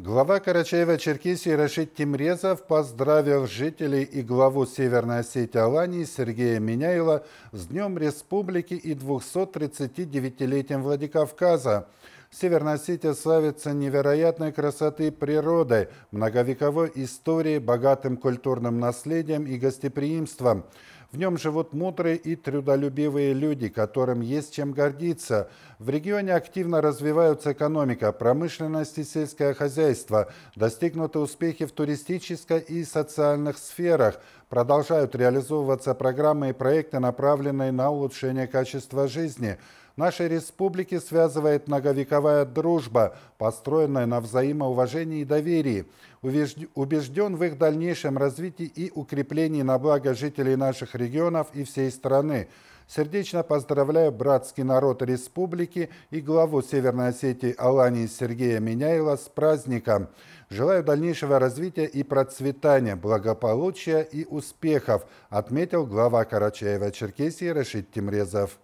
Глава Карачаева-Черкесии Рашид Тимрезов поздравил жителей и главу Северной Осетии Алании Сергея Миняева с Днем Республики и 239-летием Владикавказа. Северная Осетия славится невероятной красотой природы, многовековой историей, богатым культурным наследием и гостеприимством. В нем живут мудрые и трудолюбивые люди, которым есть чем гордиться. В регионе активно развиваются экономика, промышленность и сельское хозяйство. Достигнуты успехи в туристической и социальных сферах – Продолжают реализовываться программы и проекты, направленные на улучшение качества жизни. Нашей республики связывает многовековая дружба, построенная на взаимоуважении и доверии. Убежден в их дальнейшем развитии и укреплении на благо жителей наших регионов и всей страны. Сердечно поздравляю братский народ республики и главу Северной Осетии Алании Сергея Меняева с праздником. Желаю дальнейшего развития и процветания, благополучия и успехов, отметил глава Карачаева-Черкесии Рашид Тимрезов.